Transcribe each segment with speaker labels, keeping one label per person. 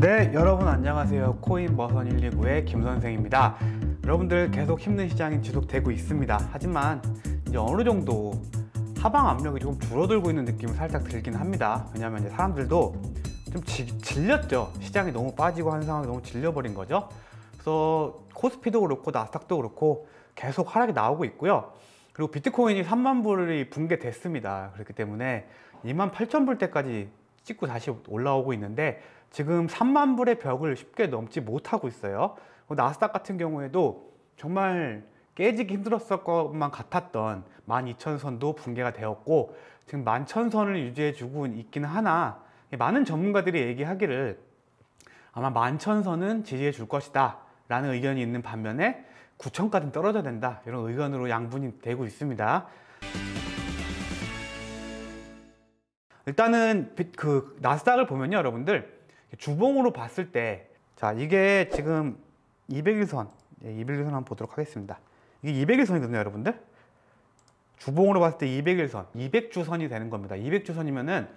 Speaker 1: 네, 여러분 안녕하세요. 코인 버선 119의 김 선생입니다. 여러분들 계속 힘든 시장이 지속되고 있습니다. 하지만 이제 어느 정도 하방 압력이 조금 줄어들고 있는 느낌이 살짝 들긴 합니다. 왜냐하면 이제 사람들도 좀 지, 질렸죠. 시장이 너무 빠지고 하는 상황이 너무 질려버린 거죠. 그래서 코스피도 그렇고 나스닥도 그렇고 계속 하락이 나오고 있고요. 그리고 비트코인이 3만 불이 붕괴됐습니다. 그렇기 때문에 2만 8천 불대까지 찍고 다시 올라오고 있는데 지금 3만 불의 벽을 쉽게 넘지 못하고 있어요. 나스닥 같은 경우에도 정말 깨지기 힘들었을 것만 같았던 12,000선도 붕괴가 되었고 지금 11,000선을 유지해주고 있기는 하나 많은 전문가들이 얘기하기를 아마 11,000선은 지지해줄 것이다 라는 의견이 있는 반면에 9,000까지는 떨어져야 된다 이런 의견으로 양분이 되고 있습니다. 일단은 그 나스닥을 보면요 여러분들 주봉으로 봤을 때자 이게 지금 201선 201선 예, 한번 보도록 하겠습니다 이게 201선이거든요 여러분들 주봉으로 봤을 때 201선 200주선이 되는 겁니다 200주선이면은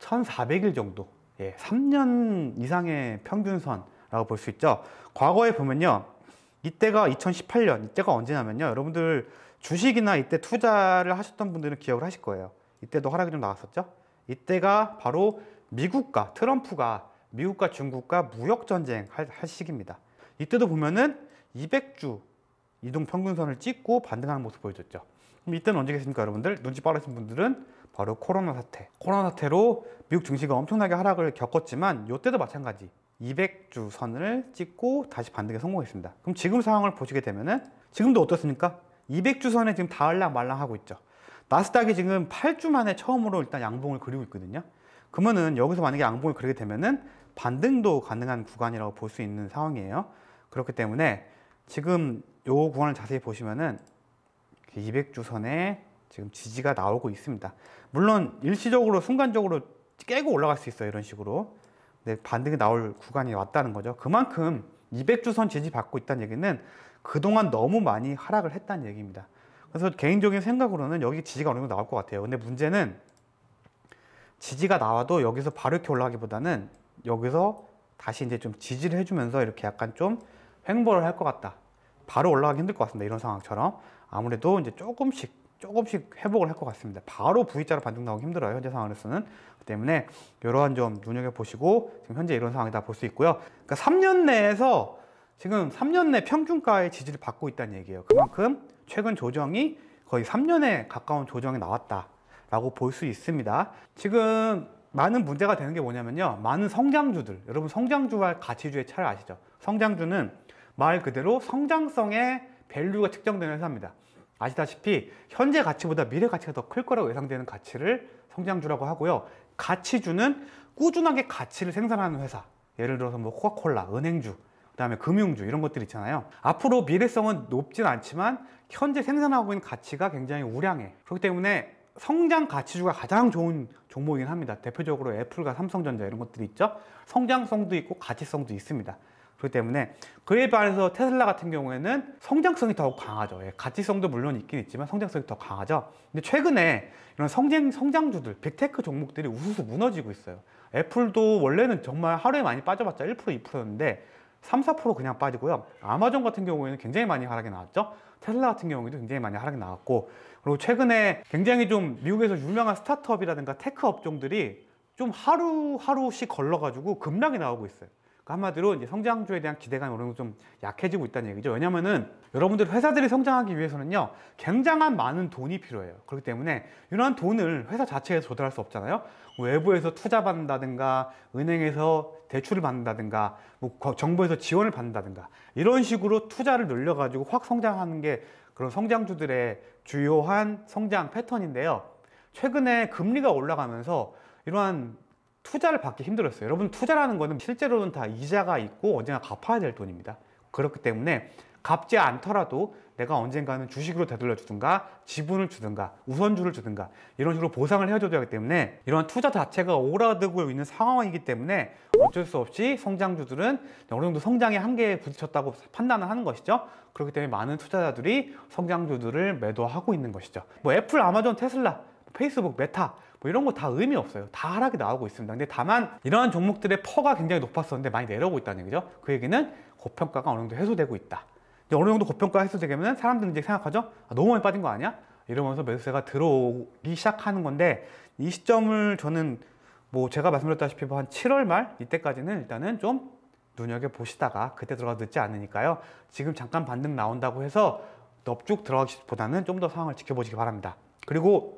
Speaker 1: 1400일 정도 예, 3년 이상의 평균선라고 이볼수 있죠 과거에 보면요 이때가 2018년 이때가 언제냐면요 여러분들 주식이나 이때 투자를 하셨던 분들은 기억을 하실 거예요 이때도 하락이 좀 나왔었죠 이때가 바로 미국과 트럼프가 미국과 중국과 무역 전쟁 할, 할 시기입니다. 이때도 보면은 200주 이동 평균선을 찍고 반등하는 모습 보여줬죠. 그럼 이때는 언제겠습니까, 여러분들? 눈치 빠르신 분들은 바로 코로나 사태. 코로나 사태로 미국 증시가 엄청나게 하락을 겪었지만 이때도 마찬가지 200주 선을 찍고 다시 반등에 성공했습니다. 그럼 지금 상황을 보시게 되면은 지금도 어떻습니까? 200주 선에 지금 다을랑 말랑 하고 있죠. 나스닥이 지금 8주 만에 처음으로 일단 양봉을 그리고 있거든요. 그러면은 여기서 만약에 양봉을 그리게 되면은 반등도 가능한 구간이라고 볼 수 있는 상황이에요. 그렇기 때문에 지금 이 구간을 자세히 보시면은 200주선에 지금 지지가 나오고 있습니다. 물론 일시적으로 순간적으로 깨고 올라갈 수 있어요. 이런 식으로. 근데 반등이 나올 구간이 왔다는 거죠. 그만큼 200주선 지지 받고 있다는 얘기는 그동안 너무 많이 하락을 했다는 얘기입니다. 그래서 개인적인 생각으로는 여기 지지가 어느 정도 나올 것 같아요. 근데 문제는 지지가 나와도 여기서 바르이게 올라가기보다는 여기서 다시 이제 좀 지지를 해주면서 이렇게 약간 좀 횡보를 할 것 같다. 바로 올라가기 힘들 것 같습니다. 이런 상황처럼 아무래도 이제 조금씩 조금씩 회복을 할 것 같습니다. 바로 V자로 반등 나오기 힘들어요. 현재 상황에서는. 그 때문에 이러한 점 눈여겨보시고 지금 현재 이런 상황이다 볼 수 있고요. 그러니까 3년 내에서 지금 3년 내 평균가의 지지를 받고 있다는 얘기예요. 그만큼 최근 조정이 거의 3년에 가까운 조정이 나왔다라고 볼 수 있습니다. 지금 많은 문제가 되는 게 뭐냐면요. 많은 성장주들, 여러분 성장주와 가치주의 차를 아시죠? 성장주는 말 그대로 성장성의 밸류가 측정되는 회사입니다. 아시다시피 현재 가치보다 미래 가치가 더 클 거라고 예상되는 가치를 성장주라고 하고요. 가치주는 꾸준하게 가치를 생산하는 회사. 예를 들어서 뭐 코카콜라, 은행주, 그다음에 금융주 이런 것들 있잖아요. 앞으로 미래성은 높진 않지만 현재 생산하고 있는 가치가 굉장히 우량해. 그렇기 때문에 성장 가치주가 가장 좋은 종목이긴 합니다. 대표적으로 애플과 삼성전자 이런 것들이 있죠. 성장성도 있고 가치성도 있습니다. 그렇기 때문에 그에 반해서 테슬라 같은 경우에는 성장성이 더욱 강하죠. 예, 가치성도 물론 있긴 있지만 성장성이 더 강하죠. 근데 최근에 이런 성장, 성장주들, 빅테크 종목들이 우수수 무너지고 있어요. 애플도 원래는 정말 하루에 많이 빠져봤자 1% 2%였는데 3, 4% 그냥 빠지고요. 아마존 같은 경우에는 굉장히 많이 하락이 나왔죠. 테슬라 같은 경우에도 굉장히 많이 하락이 나왔고 그리고 최근에 굉장히 좀 미국에서 유명한 스타트업이라든가 테크 업종들이 좀 하루하루씩 걸러가지고 급락이 나오고 있어요. 그러니까 한마디로 이제 성장주에 대한 기대감이 어느 정도 좀 약해지고 있다는 얘기죠. 왜냐면은 여러분들 회사들이 성장하기 위해서는요, 굉장한 많은 돈이 필요해요. 그렇기 때문에 이러한 돈을 회사 자체에서 조달할 수 없잖아요. 외부에서 투자받는다든가, 은행에서 대출을 받는다든가, 뭐 정부에서 지원을 받는다든가, 이런 식으로 투자를 늘려가지고 확 성장하는 게 그런 성장주들의 주요한 성장 패턴인데요. 최근에 금리가 올라가면서 이러한 투자를 받기 힘들었어요 여러분 투자라는 거는 실제로는 다 이자가 있고 언제나 갚아야 될 돈입니다 그렇기 때문에 갚지 않더라도 내가 언젠가는 주식으로 되돌려 주든가 지분을 주든가 우선주를 주든가 이런 식으로 보상을 해줘야 되기 때문에 이런 투자 자체가 오라들고 있는 상황이기 때문에 어쩔 수 없이 성장주들은 어느 정도 성장의 한계에 부딪혔다고 판단을 하는 것이죠 그렇기 때문에 많은 투자자들이 성장주들을 매도하고 있는 것이죠 뭐 애플, 아마존, 테슬라 페이스북, 메타 뭐 이런 거 다 의미 없어요. 다 하락이 나오고 있습니다. 근데 다만 이러한 종목들의 퍼가 굉장히 높았었는데 많이 내려오고 있다는 얘기죠. 그 얘기는 고평가가 어느 정도 해소되고 있다. 어느 정도 고평가 해소되면 사람들은 이제 생각하죠. 아, 너무 많이 빠진 거 아니야? 이러면서 매수세가 들어오기 시작하는 건데 이 시점을 저는 뭐 제가 말씀드렸다시피 뭐한 7월 말 이때까지는 일단은 좀 눈여겨 보시다가 그때 들어가 늦지 않으니까요. 지금 잠깐 반등 나온다고 해서 넙죽 들어가기보다는 좀 더 상황을 지켜보시기 바랍니다. 그리고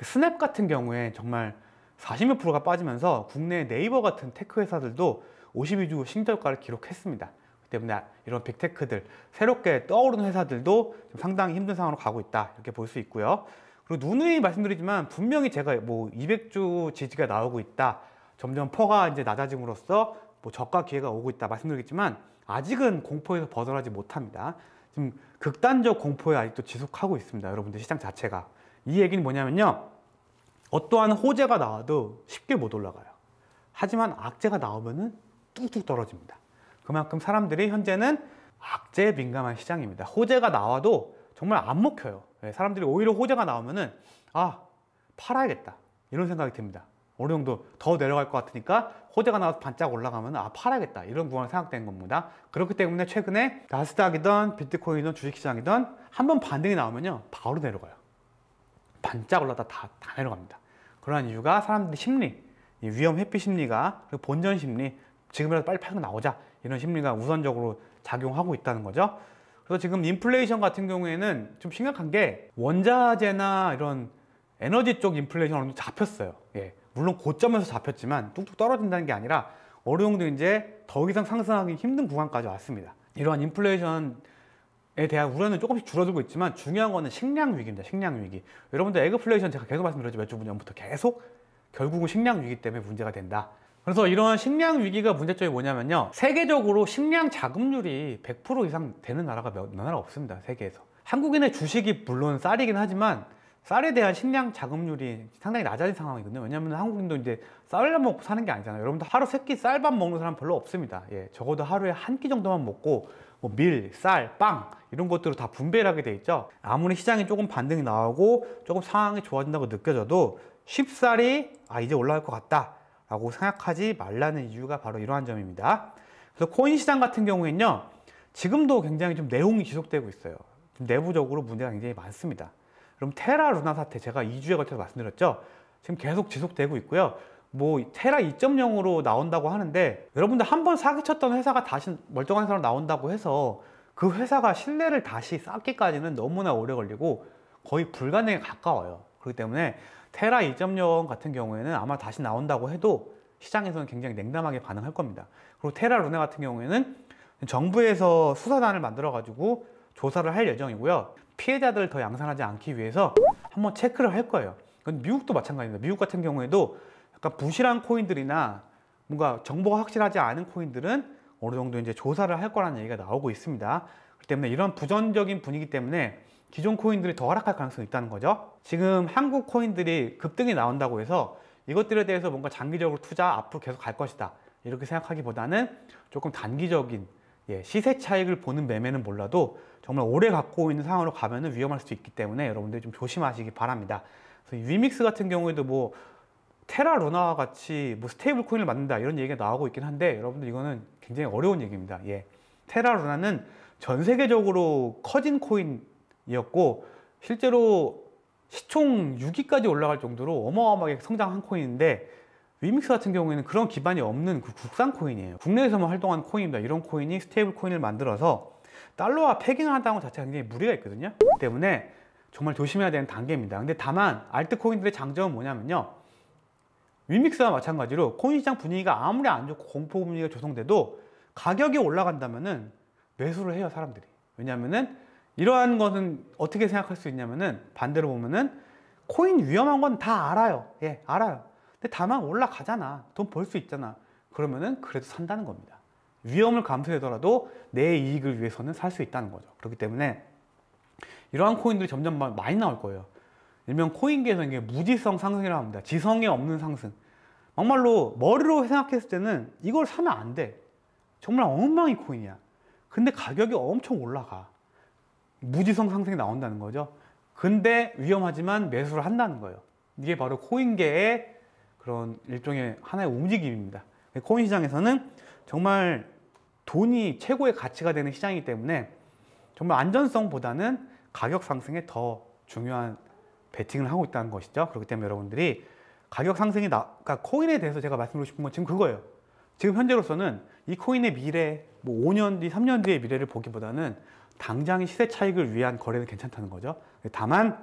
Speaker 1: 그 스냅 같은 경우에 정말 40몇 프로가 빠지면서 국내 네이버 같은 테크 회사들도 52주 신저가를 기록했습니다. 때문에 이런 빅테크들 새롭게 떠오르는 회사들도 상당히 힘든 상황으로 가고 있다 이렇게 볼 수 있고요. 그리고 누누이 말씀드리지만 분명히 제가 뭐 200주 지지가 나오고 있다. 점점 퍼가 이제 낮아짐으로써 뭐 저가 기회가 오고 있다 말씀드리겠지만 아직은 공포에서 벗어나지 못합니다. 지금 극단적 공포에 아직도 지속하고 있습니다. 여러분들 시장 자체가. 이 얘기는 뭐냐면요. 어떠한 호재가 나와도 쉽게 못 올라가요. 하지만 악재가 나오면은 뚝뚝 떨어집니다. 그만큼 사람들이 현재는 악재에 민감한 시장입니다. 호재가 나와도 정말 안 먹혀요. 예, 사람들이 오히려 호재가 나오면은 아 팔아야겠다 이런 생각이 듭니다. 어느 정도 더 내려갈 것 같으니까 호재가 나와서 반짝 올라가면 아 팔아야겠다 이런 구간 생각된 겁니다. 그렇기 때문에 최근에 나스닥이든 비트코인이든 주식시장이든 한번 반등이 나오면요 바로 내려가요. 반짝 올라다 다, 다 내려갑니다. 그러한 이유가 사람들의 심리, 위험 회피 심리가 그리고 본전 심리, 지금이라도 빨리 팔고 나오자 이런 심리가 우선적으로 작용하고 있다는 거죠. 그래서 지금 인플레이션 같은 경우에는 좀 심각한 게 원자재나 이런 에너지 쪽 인플레이션 어느 정도 잡혔어요. 예. 물론 고점에서 잡혔지만 뚝뚝 떨어진다는 게 아니라 어느 정도 이제 더 이상 상승하기 힘든 구간까지 왔습니다. 이러한 인플레이션 에 대한 우려는 조금씩 줄어들고 있지만 중요한 거는 식량 위기입니다. 식량 위기. 여러분들 에그플레이션 제가 계속 말씀드렸죠. 몇 주 전부터 계속 결국은 식량 위기 때문에 문제가 된다. 그래서 이런 식량 위기가 문제점이 뭐냐면요. 세계적으로 식량 자금률이 100% 이상 되는 나라가 몇 나라 없습니다. 세계에서. 한국인의 주식이 물론 쌀이긴 하지만 쌀에 대한 식량 자급률이 상당히 낮아진 상황이거든요. 왜냐하면 한국인도 이제 쌀을 먹고 사는 게 아니잖아요. 여러분들 하루 세끼 쌀밥 먹는 사람 별로 없습니다. 예, 적어도 하루에 한 끼 정도만 먹고 뭐 밀, 쌀, 빵 이런 것들로 다 분배를 하게 돼 있죠. 아무리 시장에 조금 반등이 나오고 조금 상황이 좋아진다고 느껴져도 쉽쌀이 아 이제 올라갈 것 같다 라고 생각하지 말라는 이유가 바로 이러한 점입니다. 그래서 코인 시장 같은 경우에는요. 지금도 굉장히 좀 내용이 지속되고 있어요. 내부적으로 문제가 굉장히 많습니다. 그럼 테라 루나 사태 제가 2주에 걸쳐서 말씀드렸죠. 지금 계속 지속되고 있고요. 뭐 테라 2.0으로 나온다고 하는데 여러분들 한 번 사기쳤던 회사가 다시 멀쩡한 회사로 나온다고 해서 그 회사가 신뢰를 다시 쌓기까지는 너무나 오래 걸리고 거의 불가능에 가까워요. 그렇기 때문에 테라 2.0 같은 경우에는 아마 다시 나온다고 해도 시장에서는 굉장히 냉담하게 반응할 겁니다. 그리고 테라 루네 같은 경우에는 정부에서 수사단을 만들어 가지고 조사를 할 예정이고요. 피해자들을 더 양산하지 않기 위해서 한번 체크를 할 거예요. 미국도 마찬가지입니다. 미국 같은 경우에도 약간 부실한 코인들이나 뭔가 정보가 확실하지 않은 코인들은 어느 정도 이제 조사를 할 거라는 얘기가 나오고 있습니다. 그렇기 때문에 이런 부정적인 분위기 때문에 기존 코인들이 더 하락할 가능성이 있다는 거죠. 지금 한국 코인들이 급등이 나온다고 해서 이것들에 대해서 뭔가 장기적으로 투자 앞으로 계속 갈 것이다. 이렇게 생각하기보다는 조금 단기적인 예, 시세 차익을 보는 매매는 몰라도 정말 오래 갖고 있는 상황으로 가면은 위험할 수도 있기 때문에 여러분들이 좀 조심하시기 바랍니다. 그래서 위믹스 같은 경우에도 뭐 테라 루나와 같이 뭐 스테이블 코인을 만든다 이런 얘기가 나오고 있긴 한데 여러분들 이거는 굉장히 어려운 얘기입니다. 예. 테라 루나는 전 세계적으로 커진 코인이었고 실제로 시총 6위까지 올라갈 정도로 어마어마하게 성장한 코인인데 위믹스 같은 경우에는 그런 기반이 없는 그 국산 코인이에요. 국내에서만 활동한 코인입니다. 이런 코인이 스테이블 코인을 만들어서 달러화 패깅한다는 것 자체가 굉장히 무리가 있거든요 때문에 정말 조심해야 되는 단계입니다 근데 다만 알트코인들의 장점은 뭐냐면요 위믹스와 마찬가지로 코인 시장 분위기가 아무리 안 좋고 공포 분위기가 조성돼도 가격이 올라간다면은 매수를 해요 사람들이 왜냐면은 하 이러한 것은 어떻게 생각할 수 있냐면은 반대로 보면은 코인 위험한 건 다 알아요 예 알아요 근데 다만 올라가잖아 돈 벌 수 있잖아 그러면은 그래도 산다는 겁니다 위험을 감수되더라도 내 이익을 위해서는 살 수 있다는 거죠. 그렇기 때문에 이러한 코인들이 점점 많이 나올 거예요. 일명 코인계에서 이게 무지성 상승이라고 합니다. 지성에 없는 상승. 막말로 머리로 생각했을 때는 이걸 사면 안 돼. 정말 엉망이 코인이야. 근데 가격이 엄청 올라가. 무지성 상승이 나온다는 거죠. 근데 위험하지만 매수를 한다는 거예요. 이게 바로 코인계의 그런 일종의 하나의 움직임입니다. 코인 시장에서는 정말 돈이 최고의 가치가 되는 시장이기 때문에 정말 안전성보다는 가격 상승에 더 중요한 베팅을 하고 있다는 것이죠. 그렇기 때문에 여러분들이 가격 상승이 나, 그러니까 코인에 대해서 제가 말씀드리고 싶은 건 지금 그거예요. 지금 현재로서는 이 코인의 미래, 뭐 5년 뒤, 3년 뒤의 미래를 보기보다는 당장의 시세 차익을 위한 거래는 괜찮다는 거죠. 다만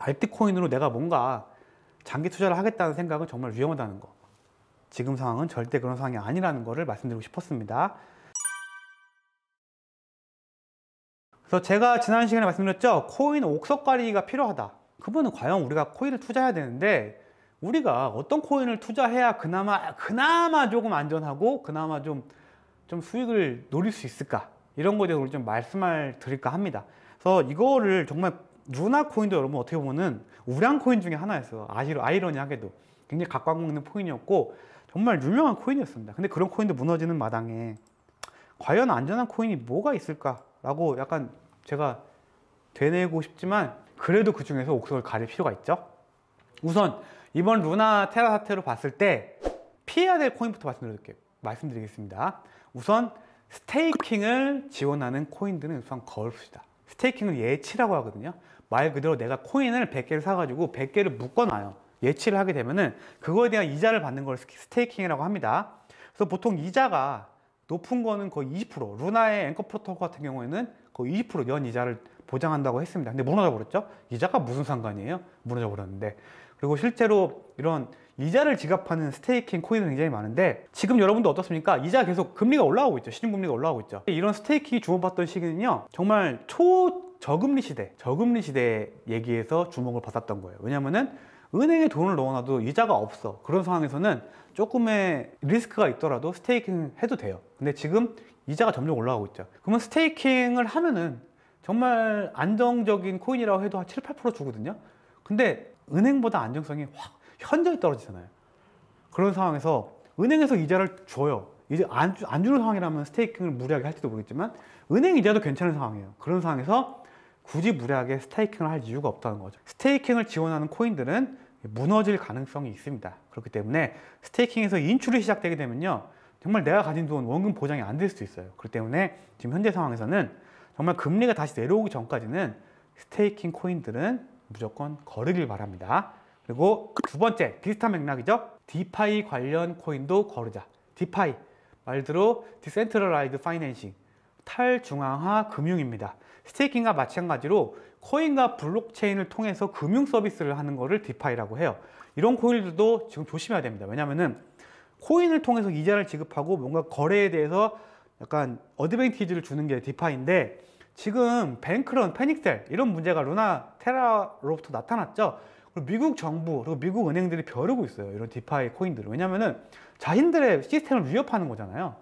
Speaker 1: 알트코인으로 내가 뭔가 장기 투자를 하겠다는 생각은 정말 위험하다는 거. 지금 상황은 절대 그런 상황이 아니라는 것을 말씀드리고 싶었습니다. 그래서 제가 지난 시간에 말씀드렸죠. 코인 옥석가리가 기 필요하다. 그분은 과연 우리가 코인을 투자해야 되는데 우리가 어떤 코인을 투자해야 그나마 그나마 조금 안전하고 그나마 좀 좀 수익을 노릴 수 있을까 이런 것에 대해서 오늘 좀 말씀을 드릴까 합니다. 그래서 이거를 정말 루나 코인도 여러분 어떻게 보면은 우량 코인 중에 하나였어요. 아이러니하게도 굉장히 각광받는 코인이었고 정말 유명한 코인이었습니다. 근데 그런 코인도 무너지는 마당에 과연 안전한 코인이 뭐가 있을까라고 약간 제가 되뇌고 싶지만 그래도 그 중에서 옥석을 가릴 필요가 있죠. 우선 이번 루나 테라 사태로 봤을 때 피해야 될 코인부터 말씀드릴게요. 말씀드리겠습니다. 우선 스테이킹을 지원하는 코인들은 우선 걸읍시다. 스테이킹은 예치라고 하거든요. 말 그대로 내가 코인을 100개를 사가지고 100개를 묶어놔요. 예치를 하게 되면은 그거에 대한 이자를 받는 걸 스테이킹이라고 합니다. 그래서 보통 이자가 높은 거는 거의 20% 루나의 앵커 프로토콜 같은 경우에는 거의 20%연 이자를 보장한다고 했습니다. 근데 무너져 버렸죠? 이자가 무슨 상관이에요? 무너져 버렸는데. 그리고 실제로 이런 이자를 지갑하는 스테이킹 코인은 굉장히 많은데 지금 여러분도 어떻습니까? 이자 계속 금리가 올라오고 있죠. 시중금리가 올라오고 있죠. 이런 스테이킹이 주목받던 시기는요. 정말 초저금리 시대, 저금리 시대 얘기에서 주목을 받았던 거예요. 왜냐면은 은행에 돈을 넣어놔도 이자가 없어 그런 상황에서는 조금의 리스크가 있더라도 스테이킹 해도 돼요 근데 지금 이자가 점점 올라가고 있죠 그러면 스테이킹을 하면은 정말 안정적인 코인이라고 해도 한 7, 8% 주거든요 근데 은행보다 안정성이 확 현저히 떨어지잖아요 그런 상황에서 은행에서 이자를 줘요 이제 안, 안 주는 상황이라면 스테이킹을 무리하게 할지도 모르겠지만 은행 이자도 괜찮은 상황이에요 그런 상황에서 굳이 무리하게 스테이킹을 할 이유가 없다는 거죠. 스테이킹을 지원하는 코인들은 무너질 가능성이 있습니다. 그렇기 때문에 스테이킹에서 인출이 시작되게 되면요. 정말 내가 가진 돈 원금 보장이 안 될 수도 있어요. 그렇기 때문에 지금 현재 상황에서는 정말 금리가 다시 내려오기 전까지는 스테이킹 코인들은 무조건 거르길 바랍니다. 그리고 두 번째 비슷한 맥락이죠. 디파이 관련 코인도 거르자. 디파이 말대로 디센트럴라이드 파이낸싱 탈중앙화 금융입니다. 스테이킹과 마찬가지로 코인과 블록체인을 통해서 금융 서비스를 하는 것을 디파이라고 해요. 이런 코인들도 지금 조심해야 됩니다. 왜냐면은 코인을 통해서 이자를 지급하고 뭔가 거래에 대해서 약간 어드밴티지를 주는 게 디파인데 지금 뱅크런, 패닉셀 이런 문제가 루나 테라로부터 나타났죠. 그리고 미국 정부 그리고 미국 은행들이 벼르고 있어요. 이런 디파이 코인들을 왜냐면은 자신들의 시스템을 위협하는 거잖아요.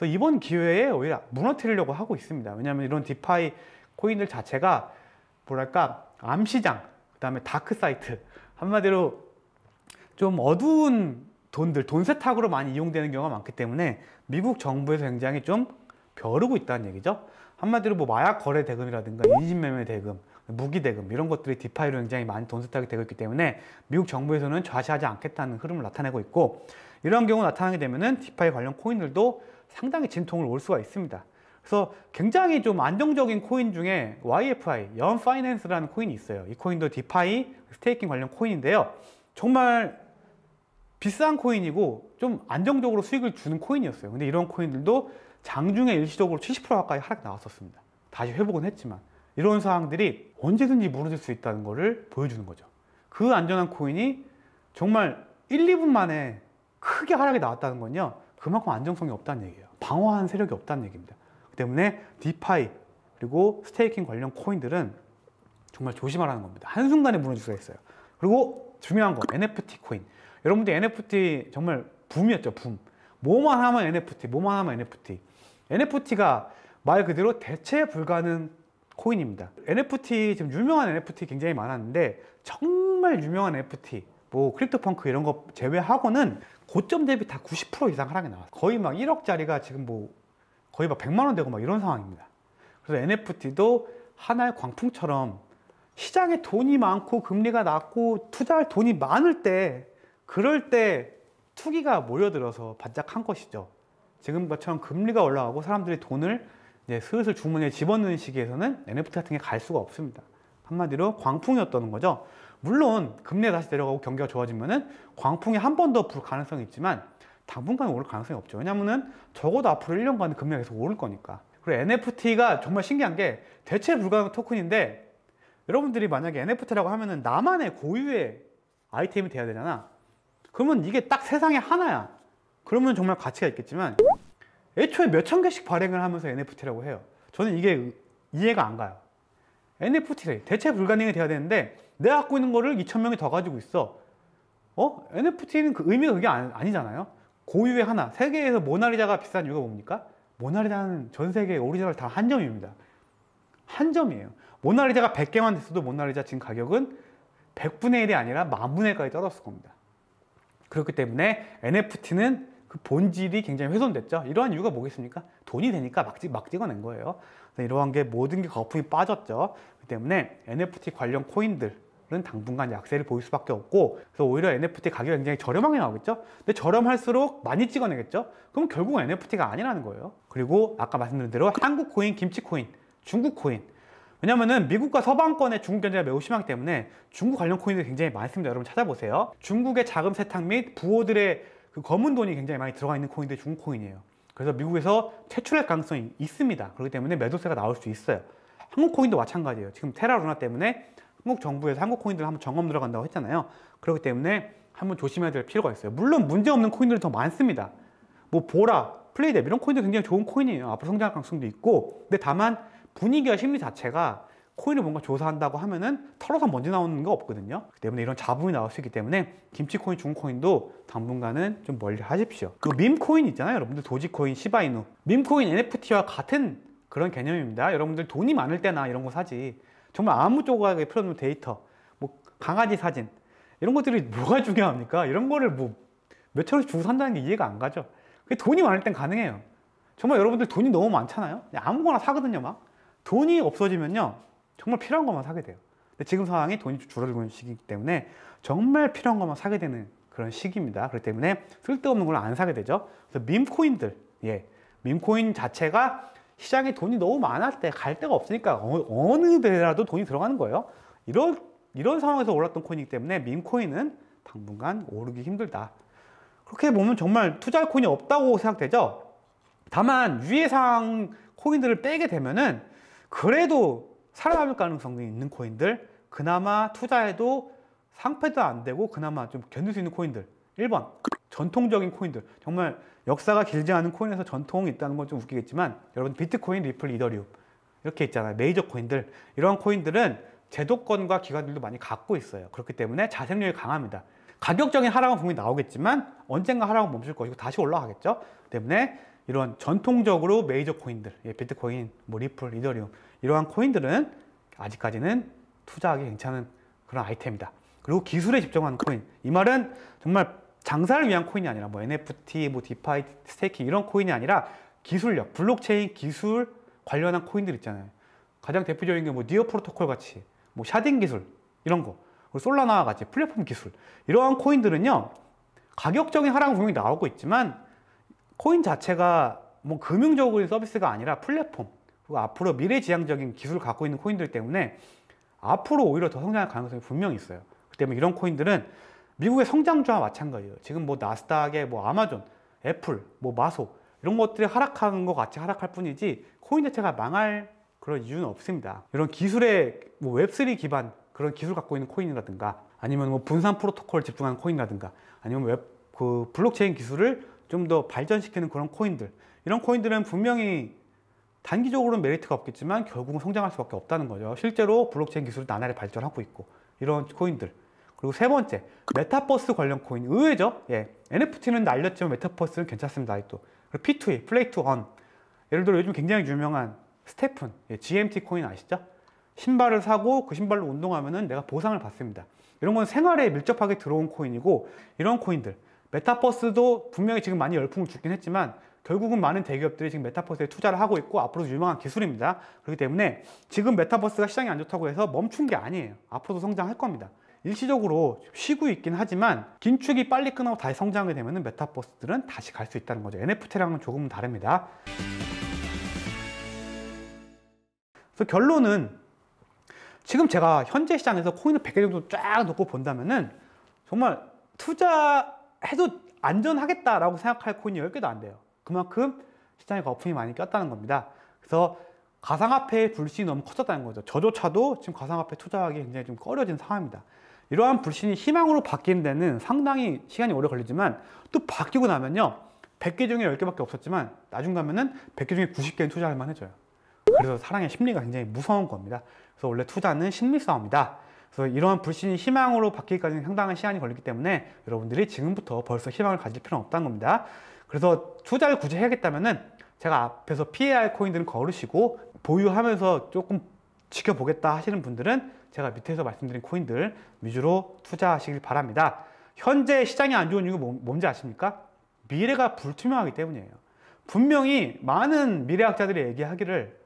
Speaker 1: 그래서 이번 기회에 오히려 무너뜨리려고 하고 있습니다. 왜냐하면 이런 디파이 코인들 자체가 뭐랄까 암시장, 그 다음에 다크 사이트 한마디로 좀 어두운 돈들, 돈 세탁으로 많이 이용되는 경우가 많기 때문에 미국 정부에서 굉장히 좀 벼르고 있다는 얘기죠. 한마디로 뭐 마약 거래 대금이라든가 인신매매 대금, 무기 대금 이런 것들이 디파이로 굉장히 많이 돈 세탁이 되고 있기 때문에 미국 정부에서는 좌시하지 않겠다는 흐름을 나타내고 있고 이런 경우 나타나게 되면은 디파이 관련 코인들도 상당히 진통을 올 수가 있습니다. 그래서 굉장히 좀 안정적인 코인 중에 YFI, Yon f i n a n c e 라는 코인이 있어요. 이 코인도 디파이 스테이킹 관련 코인인데요. 정말 비싼 코인이고 좀 안정적으로 수익을 주는 코인이었어요. 근데 이런 코인들도 장중에 일시적으로 70% 가까이 하락 나왔었습니다. 다시 회복은 했지만 이런 사항들이 언제든지 무너질 수 있다는 것을 보여주는 거죠. 그 안전한 코인이 정말 1, 2분 만에 크게 하락이 나왔다는 건요. 그만큼 안정성이 없다는 얘기예요. 방어한 세력이 없다는 얘기입니다. 그 때문에 디파이 그리고 스테이킹 관련 코인들은 정말 조심하라는 겁니다. 한순간에 무너질 수가 있어요. 그리고 중요한 거 NFT 코인. 여러분들 NFT 정말 붐이었죠, 붐. 뭐만 하면 NFT, 뭐만 하면 NFT. NFT가 말 그대로 대체 불가능 코인입니다. NFT, 지금 유명한 NFT 굉장히 많았는데 정말 유명한 NFT, 뭐 크립토펑크 이런 거 제외하고는 고점 대비 다 90% 이상 하락이 나왔어요. 거의 막 1억짜리가 지금 뭐 거의 막 100만 원 되고 막 이런 상황입니다. 그래서 NFT도 하나의 광풍처럼 시장에 돈이 많고 금리가 낮고 투자할 돈이 많을 때 그럴 때 투기가 몰려들어서 반짝한 것이죠. 지금 것처럼 금리가 올라가고 사람들이 돈을 이제 슬슬 주문니에 집어넣는 시기에서는 NFT 같은 게 갈 수가 없습니다. 한마디로 광풍이었다는 거죠. 물론 금리가 다시 내려가고 경기가 좋아지면은 광풍이 한 번 더 불 가능성이 있지만 당분간 오를 가능성이 없죠. 왜냐면 적어도 앞으로 1년간은 금리가 계속 오를 거니까. 그리고 NFT가 정말 신기한 게 대체 불가능 토큰인데 여러분들이 만약에 NFT라고 하면은 나만의 고유의 아이템이 돼야 되잖아. 그러면 이게 딱 세상에 하나야. 그러면 정말 가치가 있겠지만 애초에 몇 천 개씩 발행을 하면서 NFT라고 해요. 저는 이게 이해가 안 가요. NFT래 대체 불가능이 돼야 되는데 내가 갖고 있는 거를 2천 명이 더 가지고 있어. 어? NFT는 그 의미가 그게 아니, 잖아요 고유의 하나. 세계에서 모나리자가 비싼 이유가 뭡니까? 모나리자는 전 세계 오리지널 다 한 점입니다. 한 점이에요. 모나리자가 100개만 됐어도 모나리자 지금 가격은 100분의 1이 아니라 만분의 1까지 떨어졌을 겁니다. 그렇기 때문에 NFT는 그 본질이 굉장히 훼손됐죠. 이러한 이유가 뭐겠습니까? 돈이 되니까 막, 막 찍어낸 거예요. 이러한 게 모든 게 거품이 빠졌죠. 그 때문에 NFT 관련 코인들 는 당분간 약세를 보일 수밖에 없고 그래서 오히려 NFT 가격이 굉장히 저렴하게 나오겠죠 근데 저렴할수록 많이 찍어내겠죠 그럼 결국은 NFT가 아니라는 거예요 그리고 아까 말씀드린 대로 한국 코인, 김치 코인, 중국 코인 왜냐면은 미국과 서방권의 중국 견제가 매우 심하기 때문에 중국 관련 코인들이 굉장히 많습니다 여러분 찾아보세요 중국의 자금 세탁 및 부호들의 그 검은 돈이 굉장히 많이 들어가 있는 코인들이 중국 코인이에요 그래서 미국에서 퇴출할 가능성이 있습니다 그렇기 때문에 매도세가 나올 수 있어요 한국 코인도 마찬가지예요 지금 테라 루나 때문에 한국 정부에서 한국 코인들 을 한번 점검 들어간다고 했잖아요. 그렇기 때문에 한번 조심해야 될 필요가 있어요. 물론 문제없는 코인들이 더 많습니다. 뭐 보라, 플레이랩 이런 코인도 굉장히 좋은 코인이에요. 앞으로 성장 할 가능성도 있고 근데 다만 분위기와 심리 자체가 코인을 뭔가 조사한다고 하면은 털어서 먼지 나오는 거 없거든요. 그 때문에 이런 자본이 나올 수 있기 때문에 김치 코인, 중 코인도 당분간은 좀 멀리 하십시오. 그밈 코인 있잖아요, 여러분들 도지 코인, 시바이누. 밈 코인 NFT와 같은 그런 개념입니다. 여러분들 돈이 많을 때나 이런 거 사지 정말 아무 조각에 풀어놓은 데이터, 뭐 강아지 사진 이런 것들이 뭐가 중요합니까? 이런 거를 뭐 몇천 원 주고 산다는 게 이해가 안 가죠. 그게 돈이 많을 땐 가능해요. 정말 여러분들 돈이 너무 많잖아요. 아무거나 사거든요, 막. 돈이 없어지면요, 정말 필요한 것만 사게 돼요. 근데 지금 상황이 돈이 줄어들고 있는 시기이기 때문에 정말 필요한 것만 사게 되는 그런 시기입니다. 그렇기 때문에 쓸데없는 걸 안 사게 되죠. 그래서 밈코인들, 예, 밈코인 자체가 시장에 돈이 너무 많았때갈 데가 없으니까 어, 느 데라도 돈이 들어가는 거예요 이런, 이런 상황에서 올랐던 코인이기 때문에 민코인은 당분간 오르기 힘들다 그렇게 보면 정말 투자할 코인이 없다고 생각되죠 다만 유해상 코인들을 빼게 되면은 그래도 살아남을 가능성이 있는 코인들 그나마 투자해도 상패도 안 되고 그나마 좀 견딜 수 있는 코인들 1번 전통적인 코인들 정말 역사가 길지 않은 코인에서 전통이 있다는 건 좀 웃기겠지만 여러분 비트코인, 리플, 이더리움 이렇게 있잖아요. 메이저 코인들 이러한 코인들은 제도권과 기관들도 많이 갖고 있어요. 그렇기 때문에 자생력이 강합니다. 가격적인 하락은 분명히 나오겠지만 언젠가 하락은 멈출 것이고 다시 올라가겠죠. 때문에 이런 전통적으로 메이저 코인들, 예, 비트코인, 뭐 리플, 이더리움 이러한 코인들은 아직까지는 투자하기 괜찮은 그런 아이템이다. 그리고 기술에 집중하는 코인. 이 말은 정말 장사를 위한 코인이 아니라 뭐 NFT, 뭐 디파이, 스테이킹 이런 코인이 아니라 기술력, 블록체인 기술 관련한 코인들 있잖아요. 가장 대표적인 게뭐 니어 프로토콜 같이 뭐 샤딩 기술 이런 거 솔라나와 같이 플랫폼 기술 이러한 코인들은요 가격적인 하락은 분명히 나오고 있지만 코인 자체가 뭐 금융적인 서비스가 아니라 플랫폼 그리고 앞으로 미래지향적인 기술을 갖고 있는 코인들 때문에 앞으로 오히려 더 성장할 가능성이 분명히 있어요. 그 때문에 뭐 이런 코인들은 미국의 성장주와 마찬가지예요. 지금 뭐 나스닥에 뭐 아마존, 애플, 뭐 마소 이런 것들이 하락하는 것 같이 하락할 뿐이지 코인 자체가 망할 그런 이유는 없습니다. 이런 기술의 뭐 웹3 기반 그런 기술 갖고 있는 코인이라든가 아니면 뭐 분산 프로토콜 을 집중하는 코인이라든가 아니면 웹 그 블록체인 기술을 좀 더 발전시키는 그런 코인들 이런 코인들은 분명히 단기적으로는 메리트가 없겠지만 결국은 성장할 수밖에 없다는 거죠. 실제로 블록체인 기술이 나날이 발전하고 있고 이런 코인들 그리고 세 번째, 메타버스 관련 코인. 의외죠? 예. NFT는 날렸지만 메타버스는 괜찮습니다. 아직도. 그리고 P2E, 플레이 투 언. 예를 들어 요즘 굉장히 유명한 스테픈, 예, GMT 코인 아시죠? 신발을 사고 그 신발로 운동하면은 내가 보상을 받습니다. 이런 건 생활에 밀접하게 들어온 코인이고 이런 코인들 메타버스도 분명히 지금 많이 열풍을 주긴 했지만 결국은 많은 대기업들이 지금 메타버스에 투자를 하고 있고 앞으로도 유망한 기술입니다. 그렇기 때문에 지금 메타버스가 시장이 안 좋다고 해서 멈춘 게 아니에요. 앞으로도 성장할 겁니다. 일시적으로 쉬고 있긴 하지만 긴축이 빨리 끝나고 다시 성장이 되면 메타버스들은 다시 갈 수 있다는 거죠. NFT랑은 조금 다릅니다. 그래서 결론은 지금 제가 현재 시장에서 코인을 100개 정도 쫙 놓고 본다면은 정말 투자해도 안전하겠다라고 생각할 코인이 10개도 안 돼요. 그만큼 시장에 거품이 많이 꼈다는 겁니다. 그래서 가상화폐의 불신이 너무 커졌다는 거죠. 저조차도 지금 가상화폐 투자하기 굉장히 좀 꺼려진 상황입니다. 이러한 불신이 희망으로 바뀌는 데는 상당히 시간이 오래 걸리지만 또 바뀌고 나면요 100개 중에 10개밖에 없었지만 나중 가면은 100개 중에 90개는 투자할 만해져요 그래서 사랑의 심리가 굉장히 무서운 겁니다 그래서 원래 투자는 심리 싸움이다 그래서 이러한 불신이 희망으로 바뀌기까지는 상당한 시간이 걸리기 때문에 여러분들이 지금부터 벌써 희망을 가질 필요는 없다는 겁니다 그래서 투자를 굳이 해야겠다면은 제가 앞에서 p 해야 코인들은 거르시고 보유하면서 조금 지켜보겠다 하시는 분들은 제가 밑에서 말씀드린 코인들 위주로 투자하시길 바랍니다. 현재 시장이 안 좋은 이유가 뭐, 뭔지 아십니까? 미래가 불투명하기 때문이에요. 분명히 많은 미래학자들이 얘기하기를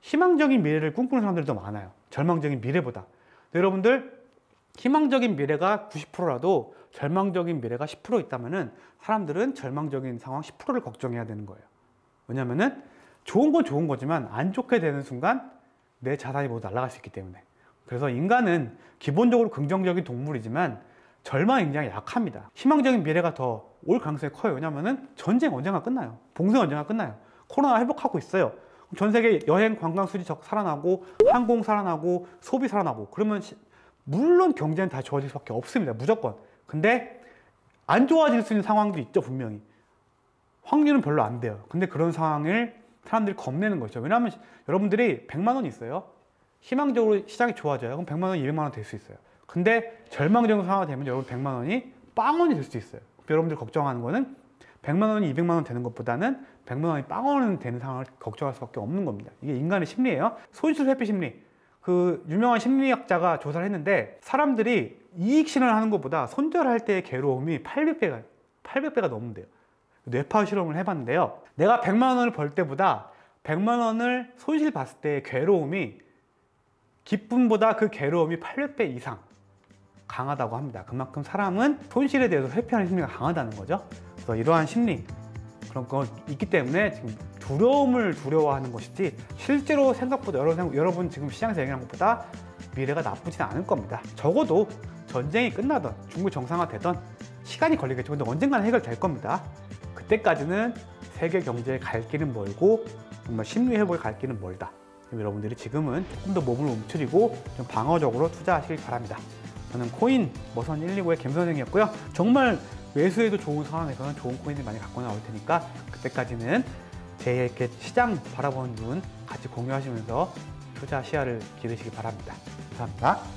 Speaker 1: 희망적인 미래를 꿈꾸는 사람들도 많아요. 절망적인 미래보다. 여러분들 희망적인 미래가 90%라도 절망적인 미래가 10%있다면 사람들은 절망적인 상황 10%를 걱정해야 되는 거예요. 왜냐면 좋은 건 좋은 거지만 안 좋게 되는 순간 내 자산이 모두 날아갈 수 있기 때문에 그래서 인간은 기본적으로 긍정적인 동물이지만 절망이 굉장히 약합니다. 희망적인 미래가 더 올 가능성이 커요. 왜냐면은 전쟁 언젠가 끝나요. 봉쇄 언젠가 끝나요. 코로나 회복하고 있어요. 전 세계 여행 관광 수지 적 살아나고 항공 살아나고 소비 살아나고 그러면 물론 경제는 다 좋아질 수밖에 없습니다. 무조건. 근데 안 좋아질 수 있는 상황도 있죠, 분명히. 확률은 별로 안 돼요. 근데 그런 상황을 사람들이 겁내는 거죠. 왜냐하면 여러분들이 100만 원 있어요. 희망적으로 시장이 좋아져요. 그럼 100만 원, 200만 원 될 수 있어요. 근데 절망적인 상황이 되면 여러분 100만 원이 빵원이 될 수도 있어요. 여러분들 걱정하는 거는 100만 원이 200만 원 되는 것보다는 100만 원이 빵원 되는 상황을 걱정할 수밖에 없는 겁니다. 이게 인간의 심리예요. 손실 회피 심리. 그 유명한 심리학자가 조사를 했는데 사람들이 이익 실현을 하는 것보다 손절할 때의 괴로움이 800배가 800배가 넘는데요. 뇌파 실험을 해봤는데요. 내가 100만 원을 벌 때보다 100만 원을 손실 봤을 때의 괴로움이 기쁨보다 그 괴로움이 800배 이상 강하다고 합니다. 그만큼 사람은 손실에 대해서 회피하는 심리가 강하다는 거죠. 그래서 이러한 심리 그런 건 있기 때문에 지금 두려움을 두려워하는 것이지 실제로 생각보다 여러, 분 지금 시장에서 얘기한 것보다 미래가 나쁘진 않을 겁니다. 적어도 전쟁이 끝나던 중국 정상화되던 시간이 걸리겠죠. 근데 언젠가는 해결될 겁니다. 그때까지는 세계 경제의 갈 길은 멀고 정말 심리 회복의 갈 길은 멀다. 여러분들이 지금은 조금 더 몸을 움츠리고 좀 방어적으로 투자하시길 바랍니다. 저는 코인 머선 129의 갬선생이었고요. 정말 외수에도 좋은 상황에서는 좋은 코인을 많이 갖고 나올 테니까 그때까지는 제 이렇게 시장 바라보는 눈 같이 공유하시면서 투자 시야를 기르시기 바랍니다. 감사합니다.